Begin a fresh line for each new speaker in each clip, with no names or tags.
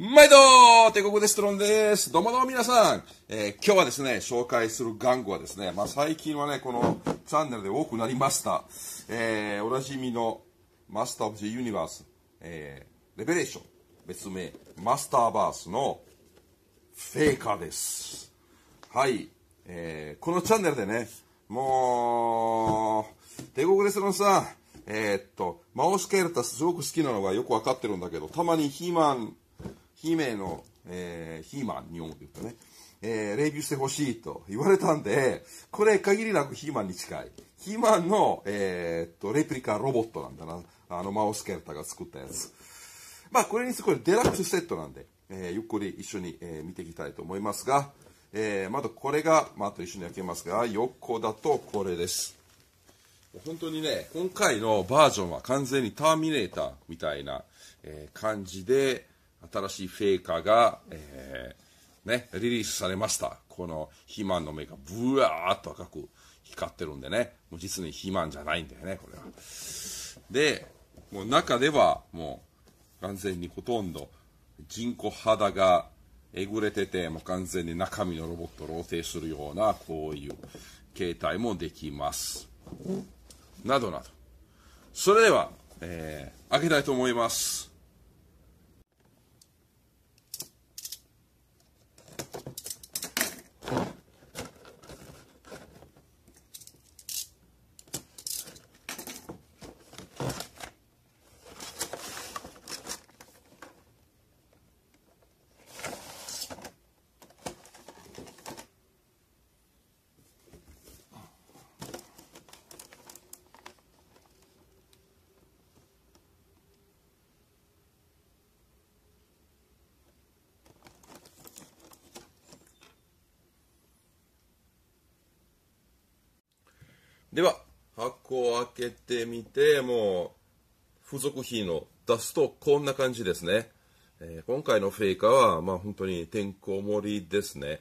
毎度帝国デストロンです。どうもどうも皆さん、えー、今日はですね、紹介する玩具はですね、まあ、最近はね、このチャンネルで多くなりました、えー、おなじみのマスター・オブ・ジ・ユニバース、えー、レベレーション、別名、マスターバースのフェイカーです。はい、えー、このチャンネルでね、もう、帝国デストロンさん、えー、っと、マオスケルタすごく好きなのがよくわかってるんだけど、たまにヒーマンヒメの、えー、ヒーマンに本って言すかね、えー、レビューしてほしいと言われたんで、これ限りなくヒーマンに近い。ヒーマンの、えー、っと、レプリカロボットなんだな。あの、マウスケルタが作ったやつ。まあ、これにすごいデラックスセットなんで、えー、ゆっくり一緒に、えー、見ていきたいと思いますが、えー、まだこれが、まあ、あと一緒に開けますが、横だとこれです。本当にね、今回のバージョンは完全にターミネーターみたいな、えー、感じで、新しいフェイカーが、えー、ね、リリースされました。この肥満の目がブワーっと赤く光ってるんでね、もう実に肥満じゃないんだよね、これは。で、もう中ではもう完全にほとんど人工肌がえぐれてて、もう完全に中身のロボットを露呈するような、こういう形態もできます。などなど。それでは、えー、開けたいと思います。では箱を開けてみてもう付属品を出すとこんな感じですね、えー、今回のフェイカーは、まあ、本当にてんこ盛りですね、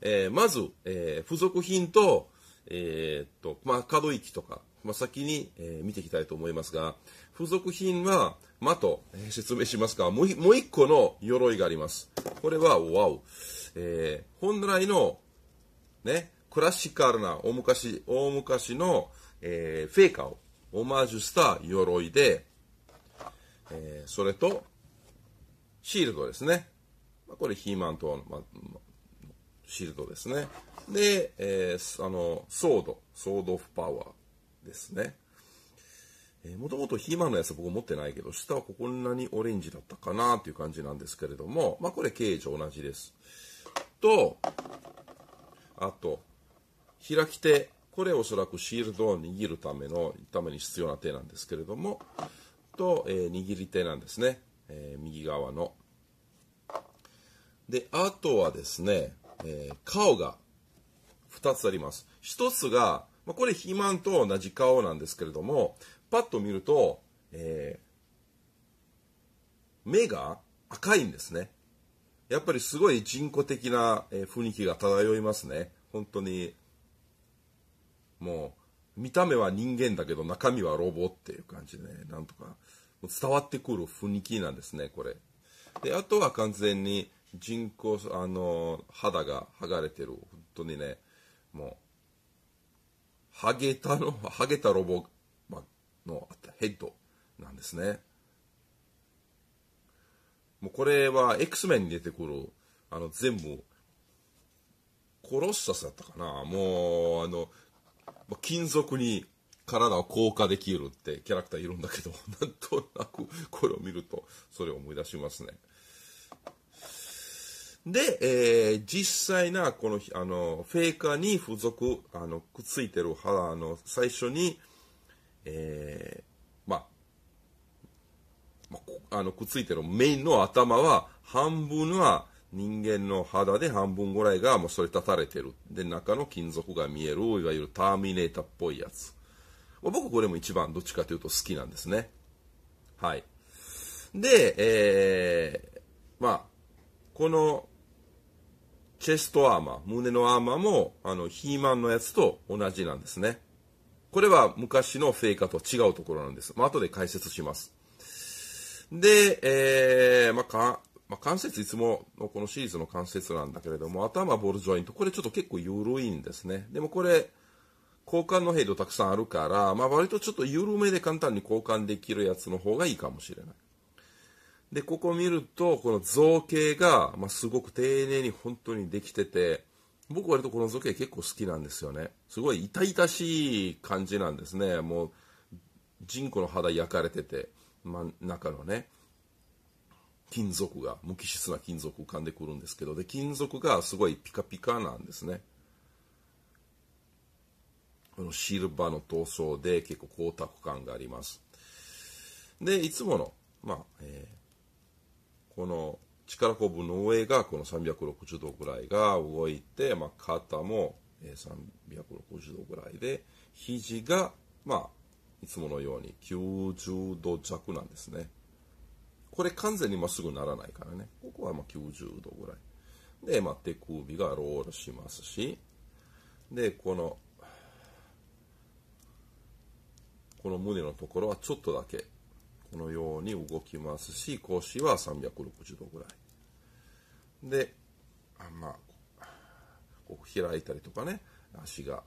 えー、まず、えー、付属品と,、えっとまあ、可動域とか、まあ、先に、え見ていきたいと思いますが付属品はまと、え説明しますがもう1個の鎧がありますこれはワウ、え本来のねクラシカルな大昔、大昔の、えー、フェイカーをオマージュした鎧で、えー、それと、シールドですね。まあ、これヒーマン島の、まあ、シールドですね。で、えー、あの、ソード、ソードオフパワーですね。えもともとヒーマンのやつ僕持ってないけど、下はこんなにオレンジだったかなっていう感じなんですけれども、まあこれ形状同じです。と、あと、開き手、これおそらくシールドを握るためのために必要な手なんですけれども、と、えー、握り手なんですね、えー、右側の。で、あとはですね、えー、顔が2つあります。1つが、まあ、これ肥満と同じ顔なんですけれども、パッと見ると、え目が赤いんですね。やっぱりすごい人工的な雰囲気が漂いますね。本当にもう、見た目は人間だけど中身はロボっていう感じでね、なんとか伝わってくる雰囲気なんですね、これ。で、あとは完全に人工、あの、肌が剥がれてる、本当にね、もう、ハゲたの、ハゲたロボのヘッドなんですね。もうこれは X メンに出てくる、あの、全部、コロッサスだったかな。もう、あの、金属に体を硬化できるってキャラクターいるんだけど、なんとなくこれを見ると、それを思い出しますね。で、えー、実際な、この、あの、フェイカーに付属、あの、くっついてる肌の最初に、えー、ままあの、くっついてるメインの頭は、半分は、人間の肌で半分ぐらいがもうそれ立たれてる。で、中の金属が見える、いわゆるターミネーターっぽいやつ。僕これも一番どっちかというと好きなんですね。はい。で、えー、まあ、このチェストアーマー、胸のアーマーも、あの、ヒーマンのやつと同じなんですね。これは昔のフェイカーと違うところなんです。まあ、後で解説します。で、えー、まあ、か、まあ、関節いつものこのシリーズの関節なんだけれども、頭ボールジョイント、これちょっと結構緩いんですね。でもこれ、交換のヘイドたくさんあるから、まあ、割とちょっと緩めで簡単に交換できるやつの方がいいかもしれない。で、ここ見ると、この造形が、まあ、すごく丁寧に本当にできてて、僕割とこの造形結構好きなんですよね。すごい痛々しい感じなんですね。もう、人工の肌焼かれてて、まあ、中のね。金属が無機質な金属浮かんでくるんですけどで金属がすごいピカピカなんですねこのシルバーの塗装で結構光沢感がありますでいつもの、まあえー、この力こぶの上がこの360度ぐらいが動いて、まあ、肩も360度ぐらいで肘が、まあ、いつものように90度弱なんですね。これ完全にまっすぐならないからね。ここはま90度ぐらい。で、まあ、手首がロールしますし、で、この、この胸のところはちょっとだけ、このように動きますし、腰は360度ぐらい。で、あまあ、こう開いたりとかね、足が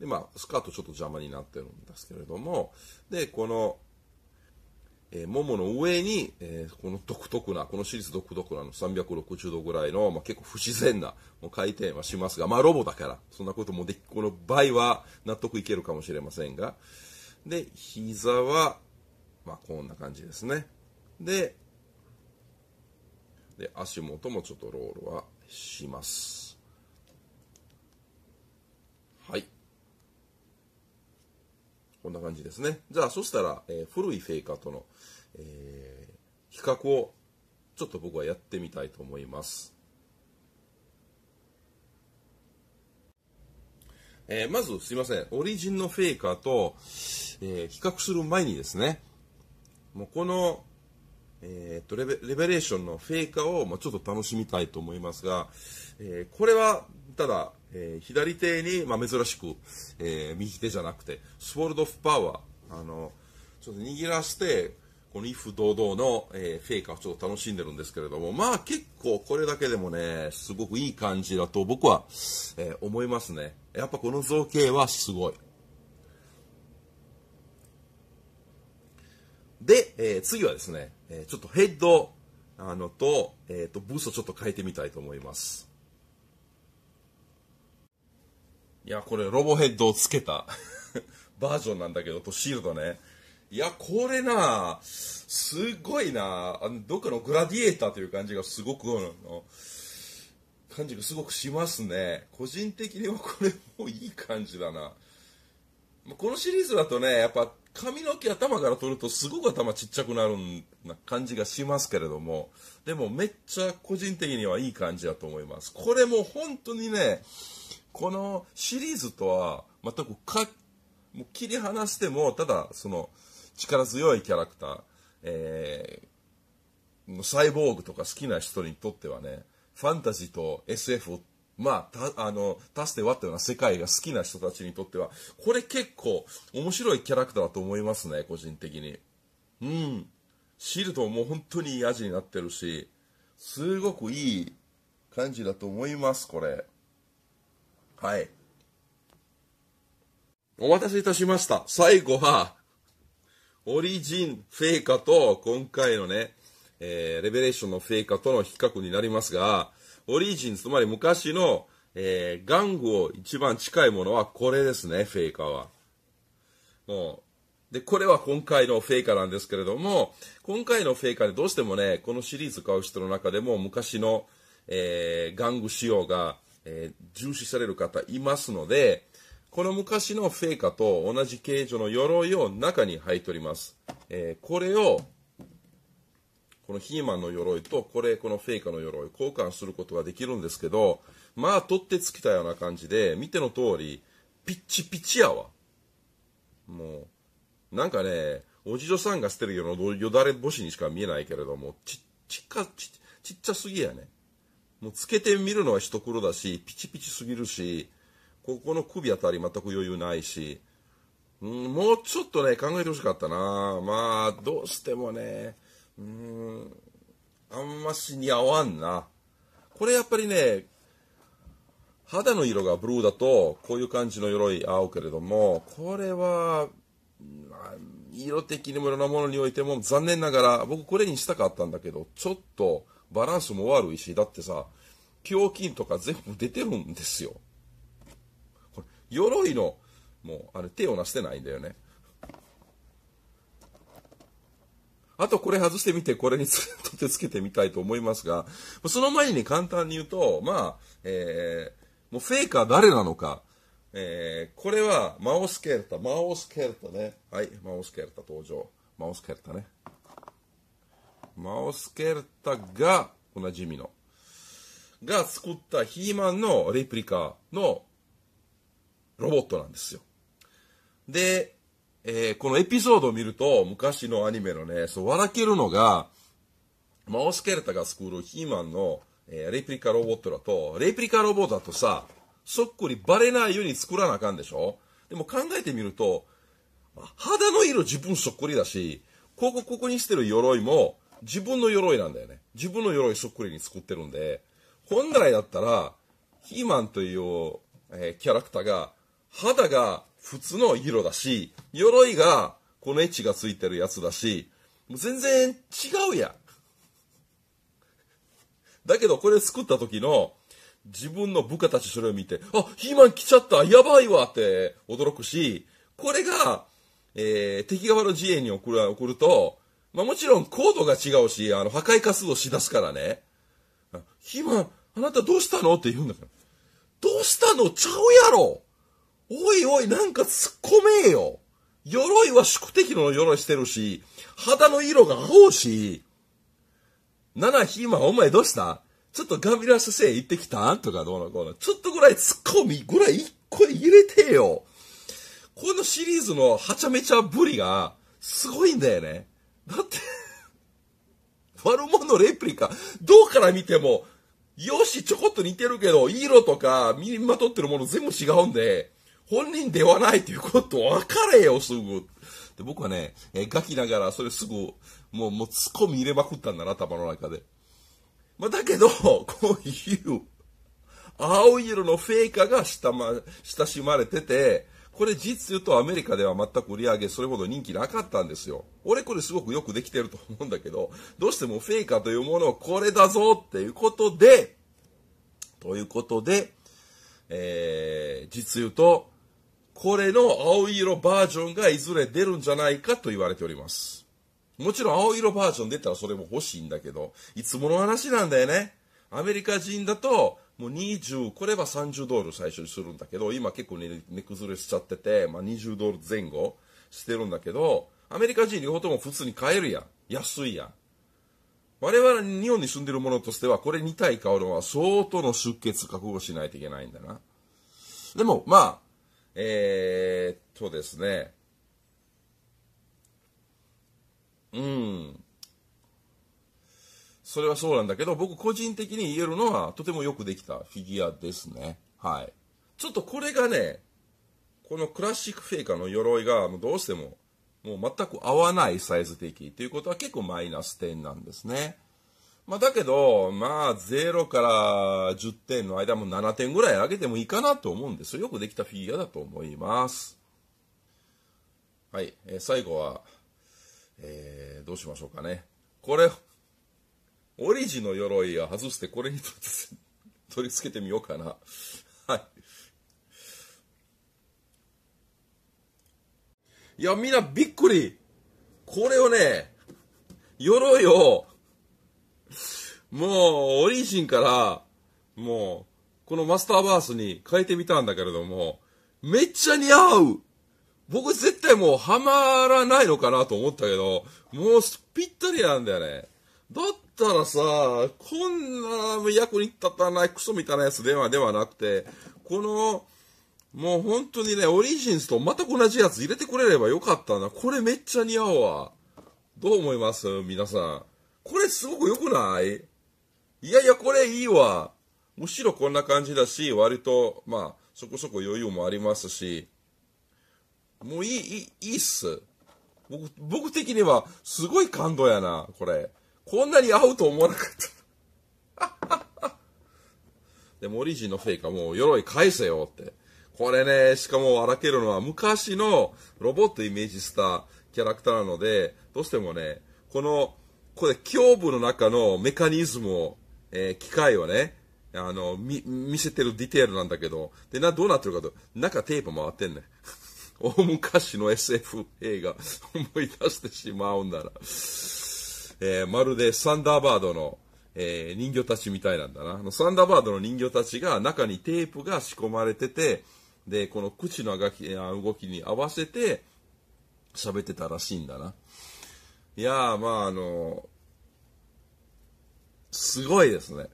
で、まあ、スカートちょっと邪魔になってるんですけれども、で、この、えー、ももの上に、えー、この独特な、この私立独特なの360度ぐらいの、まあ、結構不自然なもう回転はしますが、まあロボだから、そんなこともでき、この場合は納得いけるかもしれませんが、で、膝は、まあこんな感じですね。で、で足元もちょっとロールはします。こんな感じですね。じゃあ、そしたら、えー、古い聖火との、えー、比較をちょっと僕はやってみたいと思います。えー、まず、すいません。オリジンのフェイカーと、え比較する前にですね、もうこの、えっとレベレベレーションのフェイカーを、まあ、ちょっと楽しみたいと思いますが、えこれはただ、えー、左手に、まあ、珍しく、えー、右手じゃなくて、スフォルド・オフ・パワー、あの、ちょっと握らせて、この威風堂々の、えー、フェイカーをちょっと楽しんでるんですけれども、まあ結構これだけでもね、すごくいい感じだと僕は、えー、思いますね。やっぱこの造形はすごい。で、えー、次はですね、えー、ちょっとヘッドあのと、えっ、ー、と、ブースをちょっと変えてみたいと思います。いや、これロボヘッドをつけた バージョンなんだけど、とシールドね。いや、これなすごいなあの、どっかのグラディエーターという感じがすごく、感じがすごくしますね。個人的にはこれもいい感じだな。このシリーズだとね、やっぱ髪の毛頭から取るとすごく頭ちっちゃくなるな感じがしますけれども、でもめっちゃ個人的にはいい感じだと思います。これも本当にね、このシリーズとは全くかもう切り離してもただその力強いキャラクター、えー、サイボーグとか好きな人にとってはねファンタジーと SF をまあ、た、あの、足して割ったような世界が好きな人たちにとっては、これ結構面白いキャラクターだと思いますね、個人的に。うん。シールドも本当にいい味になってるし、すごくいい感じだと思います、これ。はい。お待たせいたしました。最後は、オリジンフェイカと今回のね、えー、レベレーションのフェイカとの比較になりますが、オリジン、つまり昔の、えー、玩具を一番近いものはこれですね、フェイカは。もう。で、これは今回のフェイカなんですけれども、今回のフェイカでどうしてもね、このシリーズ買う人の中でも昔の、えー、玩具仕様が、えー、重視される方いますので、この昔のフェイカと同じ形状の鎧を中に入っております。えー、これを、このヒーマンの鎧と、これ、このフェイカの鎧、交換することができるんですけど、まあ、取ってつきたような感じで、見ての通り、ピッチピチやわ。もう、なんかね、お地女さんが捨てるようなよだれ星にしか見えないけれども、ち、ちか、ちっちゃすぎやね。もうつけてみるのは一苦労だし、ピチピチすぎるし、ここの首あたり全く余裕ないし、うん、もうちょっとね、考えてほしかったな。まあ、どうしてもね、うん、あんまし似合わんな。これやっぱりね、肌の色がブルーだと、こういう感じの鎧合うけれども、これは、色的にもいろんなものにおいても、残念ながら、僕これにしたかったんだけど、ちょっと、バランスも悪いし、だってさ、胸筋とか全部出てるんですよ。これ、鎧の、もう、あれ、手をなしてないんだよね。あとこれ外してみて、これに取ってつけてみたいと思いますが、その前に簡単に言うと、まあ、えー、もうフェイカー誰なのか、えー、これはマオスケルタ、マオスケルタね。はい、マオスケルタ登場。マオスケルタね。マオスケルタが、おなじみの、が作ったヒーマンのレプリカのロボットなんですよ。で、えー、このエピソードを見ると、昔のアニメのね、そう、笑けるのが、マオスケルタが作るヒーマンの、えー、レプリカロボットだと、レプリカロボだとさ、そっくりバレないように作らなあかんでしょでも考えてみると、肌の色自分そっくりだし、ここ、ここにしてる鎧も、自分の鎧なんだよね。自分の鎧そっくりに作ってるんで、本来だったら、ヒーマンという、えー、キャラクターが、肌が普通の色だし、鎧がこのエッチがついてるやつだし、もう全然違うやん。だけどこれ作った時の自分の部下たちそれを見て、あ、ヒーマン来ちゃったやばいわって驚くし、これが、えー、敵側の自衛に送る送ると、まあ、もちろん高度が違うし、あの、破壊活動しだすからね。今、あなたどうしたのって言うんだから。どうしたのちゃうやろおいおい、なんか突っ込めよ。鎧は宿敵の鎧してるし、肌の色が青し。なな、ひま、お前どうしたちょっとガビラス生行ってきたとかどうのこうの。ちょっとぐらい突っ込みぐらい一個入れてよ。このシリーズのはちゃめちゃぶりがすごいんだよね。だって悪者レプリカ、どうから見ても、よし、ちょこっと似てるけど、色とか、身にまとってるもの全部違うんで、本人ではないということ分かれよ、すぐ。で僕はね、えガキながら、それすぐ、もう、もう、ツッコミ入れまくったんだな、頭の中で。まあ、だけど、こういう、青色のフェイカが下ま、親しまれてて、これ実言うとアメリカでは全く売り上げそれほど人気なかったんですよ。俺これすごくよくできてると思うんだけど、どうしてもフェイカーというものをこれだぞっていうことで、ということで、えー、実言うと、これの青色バージョンがいずれ出るんじゃないかと言われております。もちろん青色バージョン出たらそれも欲しいんだけど、いつもの話なんだよね。アメリカ人だと、もう20これは30ドル最初にするんだけど今結構ね値崩れしちゃってて、まあ、20ドル前後してるんだけどアメリカ人両方とも普通に買えるやん安いやん我々日本に住んでる者としてはこれ2体買うのは相当の出血覚悟しないといけないんだなでもまあえー、っとですねうんそれはそうなんだけど、僕個人的に言えるのは、とてもよくできたフィギュアですね。はい。ちょっとこれがね、このクラシックフェイカーの鎧が、もうどうしても、もう全く合わないサイズ的ということは結構マイナス点なんですね。まあ、だけど、まあ、0から10点の間も7点ぐらい上げてもいいかなと思うんですよ。よくできたフィギュアだと思います。はい。えー、最後は、えー、どうしましょうかね。これ、オリジの鎧は外してこれに取り付けてみようかな。はい。いや、みんなびっくりこれをね、鎧を、もう、オリジンから、もう、このマスターバースに変えてみたんだけれども、めっちゃ似合う僕絶対もうハマらないのかなと思ったけど、もうぴったりなんだよね。だってったらさ、こんな役に立たないクソみたいなやつではではなくて、この、もう本当にね、オリジンスと全く同じやつ入れてくれればよかったな。これめっちゃ似合うわ。どう思います皆さん。これすごく良くないいやいや、これいいわ。むしろこんな感じだし、割と、まあ、そこそこ余裕もありますし、もういい、いい、いいっす。僕、僕的には、すごい感動やな、これ。こんなに合うと思わなかった。で、リジのフェイクはもう、鎧返せよって。これね、しかも荒けるのは昔のロボットイメージしたキャラクターなので、どうしてもね、この、これ、胸部の中のメカニズムを、えー、機械をね、あの、見、見せてるディテールなんだけど、で、な、どうなってるかと、中テープ回ってんね。大昔の SF 映画、思い出してしまうんなら。えー、まるでサンダーバードの、えー、人形たちみたいなんだな。サンダーバードの人形たちが中にテープが仕込まれてて、で、この口の動き動きに合わせて喋ってたらしいんだな。いやー、まああのすごいですね。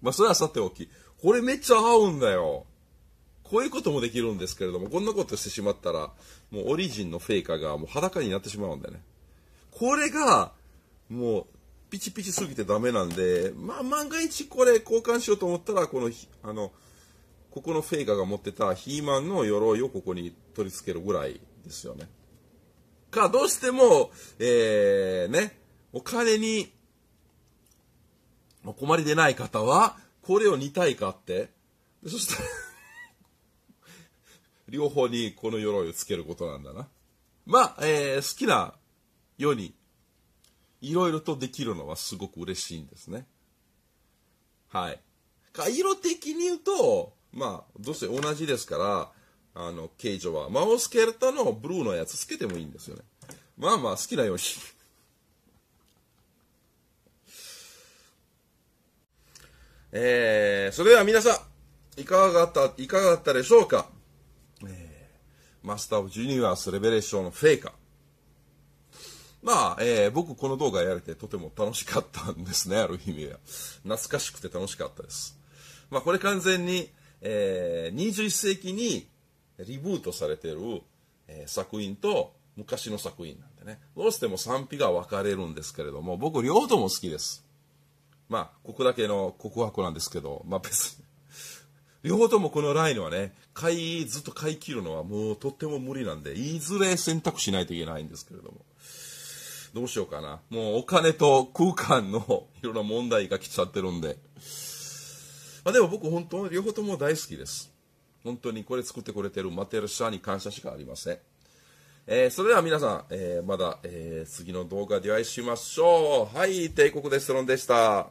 まあそれはさておき、これめっちゃ合うんだよ。こういうこともできるんですけれども、こんなことしてしまったら、もうオリジンのフェイカーがもう裸になってしまうんだよね。これが、もう、ピチピチすぎてダメなんで、まあ、万が一これ交換しようと思ったら、この、あの、ここのフェイガーが持ってたヒーマンの鎧をここに取り付けるぐらいですよね。か、どうしても、えー、ね、お金に、お困りでない方は、これを2体買って、そしたら両方にこの鎧をつけることなんだな。まあ、えー、好きなよにいろいろとできるのはすごく嬉しいんですね。はい。色的に言うと、まあ、どうせ同じですから、あの、形状は。マオスケルタのブルーのやつつけてもいいんですよね。まあまあ、好きなように えー、それでは皆さん、いかがだった、いかがだったでしょうか、えー、マスターオブジュニアスレベレーションのフェイカー。まあ、えー、僕この動画やれてとても楽しかったんですね、ある意味は。懐かしくて楽しかったです。まあ、これ完全に、えー、21世紀にリブートされてる、えー、作品と昔の作品なんでね、どうしても賛否が分かれるんですけれども、僕両方とも好きです。まあ、ここだけの告白なんですけど、まあ別に 両方ともこのラインはね、買い、ずっと買い切るのはもうとっても無理なんで、いずれ選択しないといけないんですけれども。どうしようかな。もうお金と空間のいろんな問題が来ちゃってるんで。まあ、でも僕本当、両方とも大好きです。本当にこれ作ってくれてるマテル社に感謝しかありません。えー、それでは皆さん、えー、まだ、えー、次の動画でお会いしましょう。はい、帝国レストランでした。